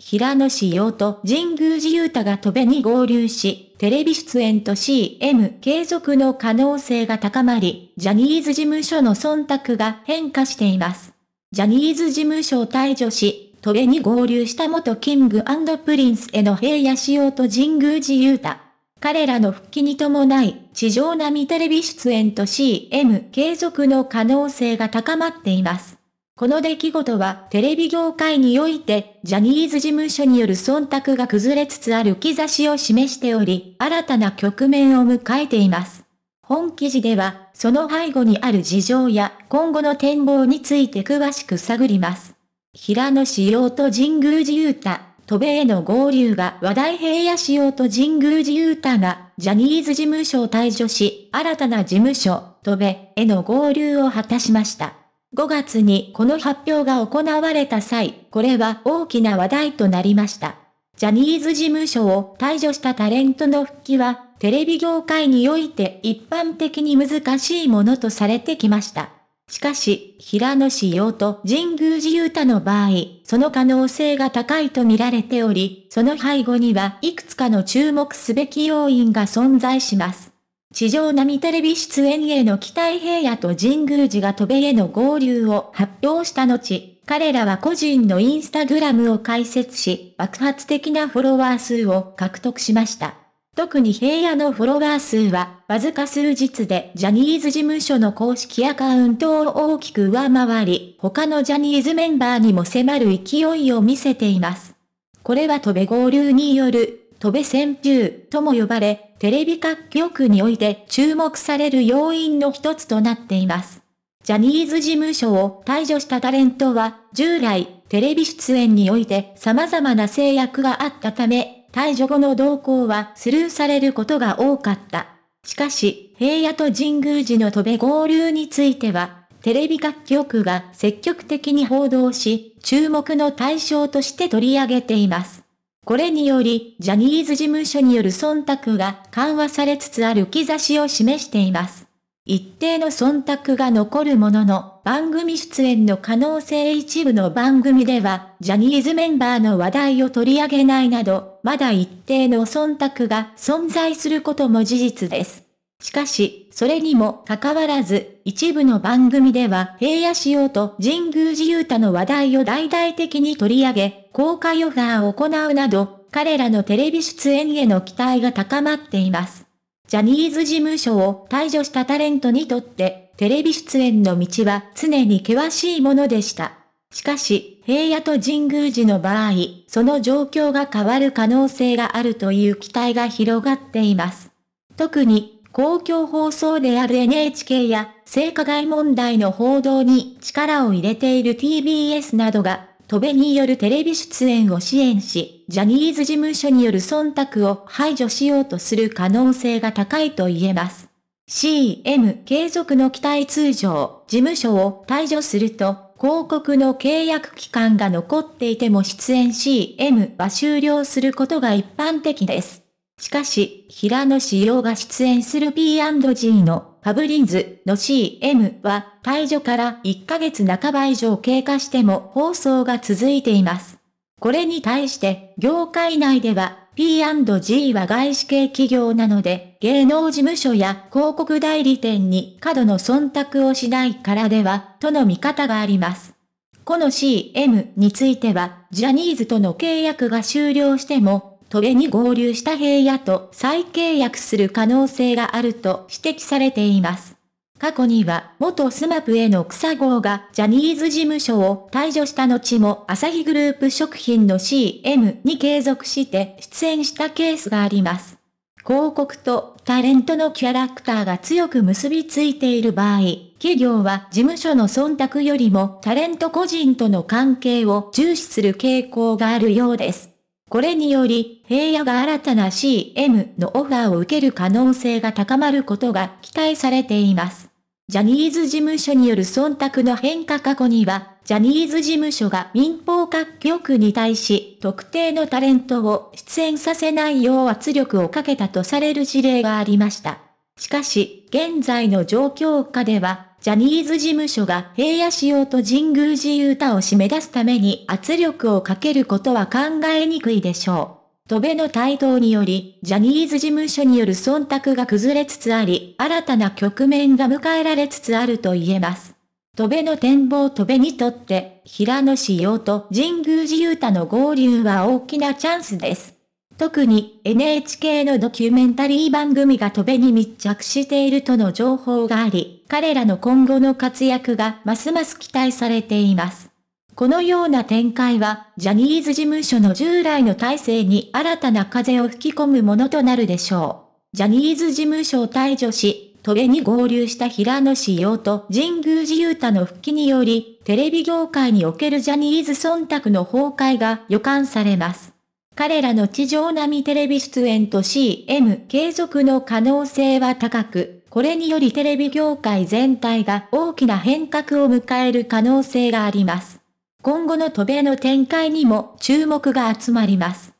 平野紫用と神宮寺勇太が戸辺に合流し、テレビ出演と CM 継続の可能性が高まり、ジャニーズ事務所の忖度が変化しています。ジャニーズ事務所を退場し、戸辺に合流した元キングプリンスへの平野紫用と神宮寺勇太。彼らの復帰に伴い、地上並みテレビ出演と CM 継続の可能性が高まっています。この出来事はテレビ業界において、ジャニーズ事務所による忖度が崩れつつある兆しを示しており、新たな局面を迎えています。本記事では、その背後にある事情や今後の展望について詳しく探ります。平野仕様と神宮寺勇太、渡米への合流が話題平野仕様と神宮寺勇太が、ジャニーズ事務所を退所し、新たな事務所、渡米への合流を果たしました。5月にこの発表が行われた際、これは大きな話題となりました。ジャニーズ事務所を退場したタレントの復帰は、テレビ業界において一般的に難しいものとされてきました。しかし、平野紫用と神宮寺勇太の場合、その可能性が高いと見られており、その背後にはいくつかの注目すべき要因が存在します。地上波テレビ出演への期待平野と神宮寺が飛べへの合流を発表した後、彼らは個人のインスタグラムを開設し、爆発的なフォロワー数を獲得しました。特に平野のフォロワー数は、わずか数日でジャニーズ事務所の公式アカウントを大きく上回り、他のジャニーズメンバーにも迫る勢いを見せています。これは飛べ合流による、飛べ旋風とも呼ばれ、テレビ各局において注目される要因の一つとなっています。ジャニーズ事務所を退場したタレントは、従来、テレビ出演において様々な制約があったため、退場後の動向はスルーされることが多かった。しかし、平野と神宮寺の戸部合流については、テレビ各局が積極的に報道し、注目の対象として取り上げています。これにより、ジャニーズ事務所による忖度が緩和されつつある兆しを示しています。一定の忖度が残るものの、番組出演の可能性一部の番組では、ジャニーズメンバーの話題を取り上げないなど、まだ一定の忖度が存在することも事実です。しかし、それにもかかわらず、一部の番組では、平野仕様と神宮寺勇太の話題を大々的に取り上げ、公開ヨガを行うなど、彼らのテレビ出演への期待が高まっています。ジャニーズ事務所を退場したタレントにとって、テレビ出演の道は常に険しいものでした。しかし、平野と神宮寺の場合、その状況が変わる可能性があるという期待が広がっています。特に、公共放送である NHK や性加害問題の報道に力を入れている TBS などが戸部によるテレビ出演を支援し、ジャニーズ事務所による忖度を排除しようとする可能性が高いと言えます。CM 継続の期待通常、事務所を退除すると、広告の契約期間が残っていても出演 CM は終了することが一般的です。しかし、平野紫耀が出演する P&G のファブリーズの CM は退場から1ヶ月半ば以上経過しても放送が続いています。これに対して、業界内では P&G は外資系企業なので、芸能事務所や広告代理店に過度の忖度をしないからでは、との見方があります。この CM については、ジャニーズとの契約が終了しても、戸部に合流した平野と再契約する可能性があると指摘されています。過去には元スマップへの草号がジャニーズ事務所を退場した後もアサヒグループ食品の CM に継続して出演したケースがあります。広告とタレントのキャラクターが強く結びついている場合、企業は事務所の忖度よりもタレント個人との関係を重視する傾向があるようです。これにより、平野が新たな CM のオファーを受ける可能性が高まることが期待されています。ジャニーズ事務所による忖度の変化過去には、ジャニーズ事務所が民放各局に対し、特定のタレントを出演させないよう圧力をかけたとされる事例がありました。しかし、現在の状況下では、ジャニーズ事務所が平野仕様と神宮寺勇太を締め出すために圧力をかけることは考えにくいでしょう。戸辺の台頭により、ジャニーズ事務所による忖度が崩れつつあり、新たな局面が迎えられつつあると言えます。戸辺の展望戸辺にとって、平野仕様と神宮寺勇太の合流は大きなチャンスです。特に NHK のドキュメンタリー番組が戸べに密着しているとの情報があり、彼らの今後の活躍がますます期待されています。このような展開は、ジャニーズ事務所の従来の体制に新たな風を吹き込むものとなるでしょう。ジャニーズ事務所を退場し、トレに合流した平野志陽と神宮寺雄太の復帰により、テレビ業界におけるジャニーズ忖度の崩壊が予感されます。彼らの地上並みテレビ出演と CM 継続の可能性は高く、これによりテレビ業界全体が大きな変革を迎える可能性があります。今後の渡米の展開にも注目が集まります。